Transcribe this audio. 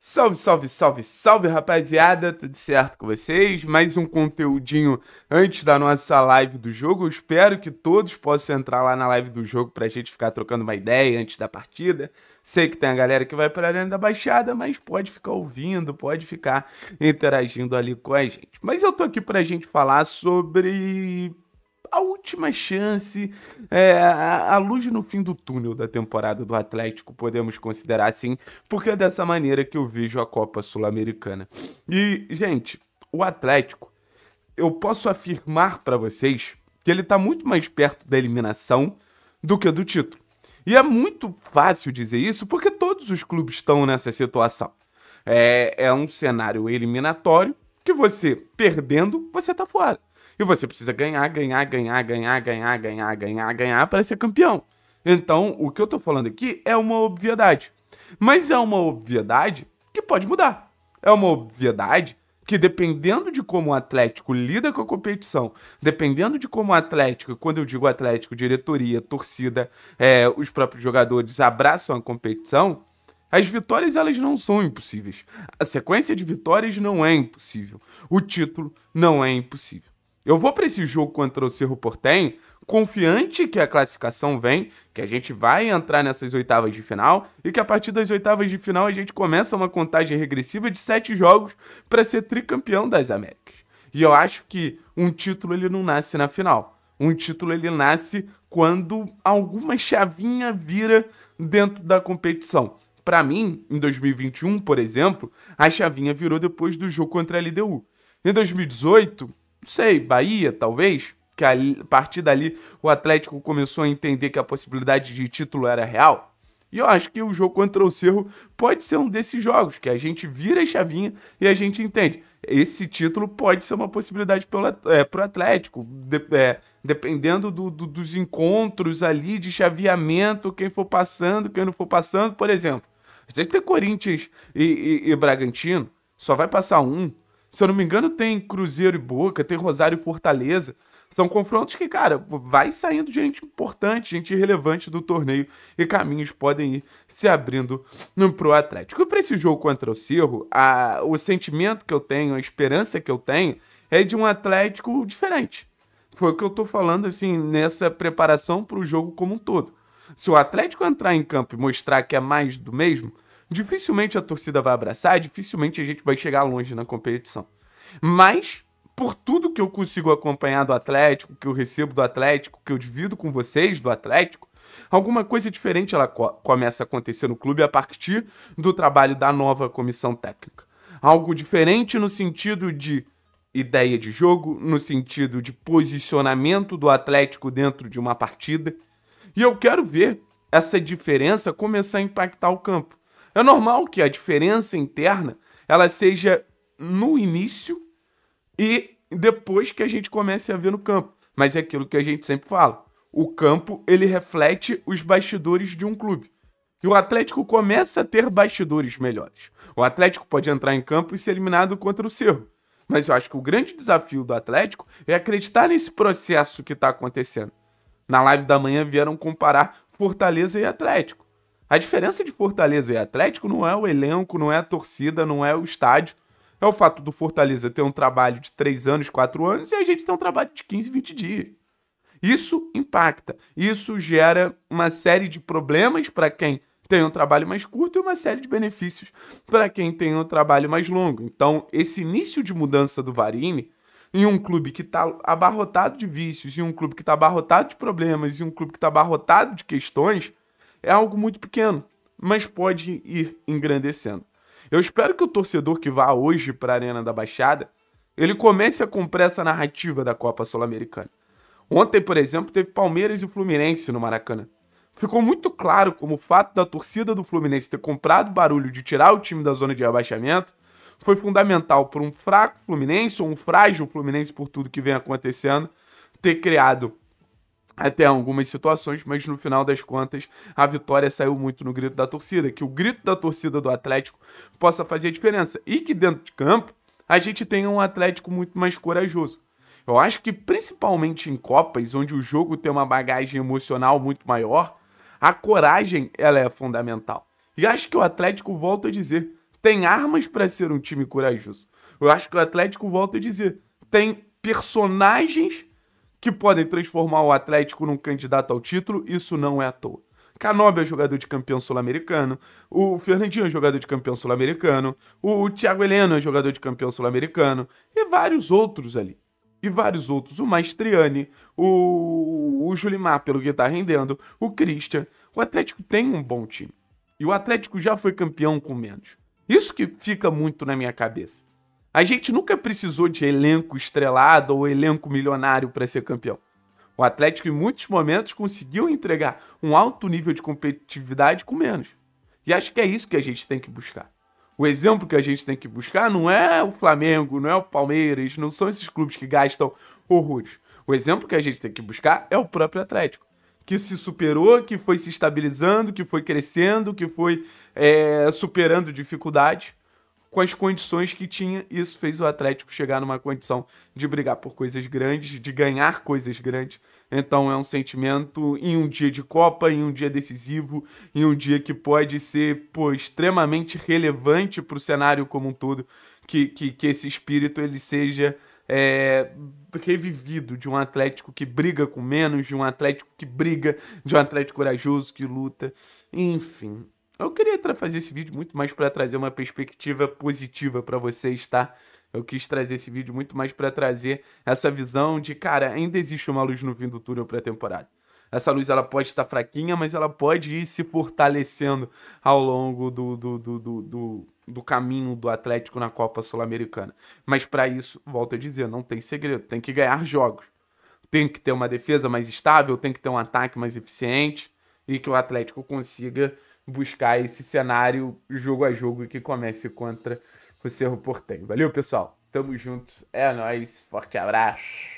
Salve, salve, salve, salve, rapaziada! Tudo certo com vocês? Mais um conteúdinho antes da nossa live do jogo. Eu espero que todos possam entrar lá na live do jogo pra gente ficar trocando uma ideia antes da partida. Sei que tem a galera que vai pra Arena da Baixada, mas pode ficar ouvindo, pode ficar interagindo ali com a gente. Mas eu tô aqui pra gente falar sobre a última chance, é, a, a, luz no fim do túnel da temporada do Atlético, podemos considerar assim, porque é dessa maneira que eu vejo a Copa Sul-Americana. E, gente, o Atlético, eu posso afirmar para vocês que ele está muito mais perto da eliminação do que do título. E é muito fácil dizer isso porque todos os clubes estão nessa situação. É, é um cenário eliminatório que você perdendo, você está fora. E você precisa ganhar, ganhar, ganhar, ganhar, ganhar, ganhar, ganhar, ganhar para ser campeão. Então, o que eu tô falando aqui é uma obviedade. Mas é uma obviedade que pode mudar. É uma obviedade que dependendo de como o Atlético lida com a competição, dependendo de como o Atlético, quando eu digo Atlético, diretoria, torcida, é, os próprios jogadores abraçam a competição, as vitórias elas não são impossíveis. A sequência de vitórias não é impossível. O título não é impossível. Eu vou para esse jogo contra o Cerro Portenho confiante que a classificação vem, que a gente vai entrar nessas oitavas de final e que a partir das oitavas de final a gente começa uma contagem regressiva de sete jogos para ser tricampeão das Américas. E eu acho que um título ele não nasce na final. Um título ele nasce quando alguma chavinha vira dentro da competição. Para mim, em 2021, por exemplo, a chavinha virou depois do jogo contra a LDU. Em 2018, não sei, Bahia, talvez, que ali, a partir dali o Atlético começou a entender que a possibilidade de título era real. E eu acho que o jogo contra o Cerro pode ser um desses jogos que a gente vira a chavinha e a gente entende. Esse título pode ser uma possibilidade para o é, Atlético, de, é, dependendo do, do, dos encontros ali de chaveamento, quem for passando, quem não for passando. Por exemplo, se tem Corinthians e, e, e Bragantino, só vai passar um. Se eu não me engano, tem Cruzeiro e Boca, tem Rosário e Fortaleza. São confrontos que, cara, vai saindo gente importante, gente relevante do torneio e caminhos podem ir se abrindo no pro Atlético. E para esse jogo contra o Cerro, a, o sentimento que eu tenho, a esperança que eu tenho é de um Atlético diferente. Foi o que eu tô falando assim nessa preparação para o jogo como um todo. Se o Atlético entrar em campo e mostrar que é mais do mesmo, dificilmente a torcida vai abraçar, dificilmente a gente vai chegar longe na competição. Mas, por tudo que eu consigo acompanhar do Atlético, que eu recebo do Atlético, que eu divido com vocês do Atlético, alguma coisa diferente ela co começa a acontecer no clube a partir do trabalho da nova comissão técnica. Algo diferente no sentido de ideia de jogo, no sentido de posicionamento do Atlético dentro de uma partida. E eu quero ver essa diferença começar a impactar o campo. É normal que a diferença interna ela seja no início e depois que a gente comece a ver no campo. Mas é aquilo que a gente sempre fala. O campo, ele reflete os bastidores de um clube. E o Atlético começa a ter bastidores melhores. O Atlético pode entrar em campo e ser eliminado contra o Cerro. Mas eu acho que o grande desafio do Atlético é acreditar nesse processo que está acontecendo. Na live da manhã vieram comparar Fortaleza e Atlético. A diferença de Fortaleza e Atlético não é o elenco, não é a torcida, não é o estádio. É o fato do Fortaleza ter um trabalho de 3 anos, 4 anos e a gente ter um trabalho de 15, 20 dias. Isso impacta. Isso gera uma série de problemas para quem tem um trabalho mais curto e uma série de benefícios para quem tem um trabalho mais longo. Então, esse início de mudança do varine em um clube que está abarrotado de vícios, em um clube que está abarrotado de problemas, em um clube que está abarrotado de questões, é algo muito pequeno, mas pode ir engrandecendo. Eu espero que o torcedor que vá hoje para a Arena da Baixada, ele comece a comprar essa narrativa da Copa Sul-Americana. Ontem, por exemplo, teve Palmeiras e Fluminense no Maracanã. Ficou muito claro como o fato da torcida do Fluminense ter comprado barulho de tirar o time da zona de abaixamento foi fundamental para um fraco Fluminense ou um frágil Fluminense por tudo que vem acontecendo ter criado até algumas situações, mas no final das contas a vitória saiu muito no grito da torcida. Que o grito da torcida do Atlético possa fazer a diferença e que dentro de campo a gente tenha um Atlético muito mais corajoso. Eu acho que principalmente em Copas, onde o jogo tem uma bagagem emocional muito maior, a coragem ela é fundamental. E acho que o Atlético volta a dizer tem armas para ser um time corajoso. Eu acho que o Atlético volta a dizer tem personagens que podem transformar o Atlético num candidato ao título, isso não é à toa. Canobi é jogador de campeão sul-americano, o Fernandinho é jogador de campeão sul-americano, o Thiago Heleno é jogador de campeão sul-americano e vários outros ali. E vários outros, o Maestriani, o, o Julimar, pelo que está rendendo, o Christian. O Atlético tem um bom time. E o Atlético já foi campeão com menos. Isso que fica muito na minha cabeça. A gente nunca precisou de elenco estrelado ou elenco milionário para ser campeão. O Atlético, em muitos momentos, conseguiu entregar um alto nível de competitividade com menos. E acho que é isso que a gente tem que buscar. O exemplo que a gente tem que buscar não é o Flamengo, não é o Palmeiras, não são esses clubes que gastam horrores. O exemplo que a gente tem que buscar é o próprio Atlético, que se superou, que foi se estabilizando, que foi crescendo, que foi é, superando dificuldades com as condições que tinha. Isso fez o Atlético chegar numa condição de brigar por coisas grandes, de ganhar coisas grandes. Então é um sentimento em um dia de Copa, em um dia decisivo, em um dia que pode ser pô, extremamente relevante para o cenário como um todo, que, que, que esse espírito ele seja. É, revivido de um Atlético que briga com menos, de um Atlético que briga, de um Atlético corajoso que luta, enfim. Eu queria fazer esse vídeo muito mais para trazer uma perspectiva positiva para vocês, tá? Eu quis trazer esse vídeo muito mais para trazer essa visão de, cara, ainda existe uma luz no fim do túnel para a temporada. Essa luz ela pode estar fraquinha, mas ela pode ir se fortalecendo ao longo do, do, do, do, do do caminho do Atlético na Copa Sul-Americana. Mas para isso, volto a dizer, não tem segredo, tem que ganhar jogos. Tem que ter uma defesa mais estável, tem que ter um ataque mais eficiente e que o Atlético consiga buscar esse cenário jogo a jogo que comece contra o Cerro Portenho. Valeu, pessoal. Tamo junto. É nóis. Forte abraço.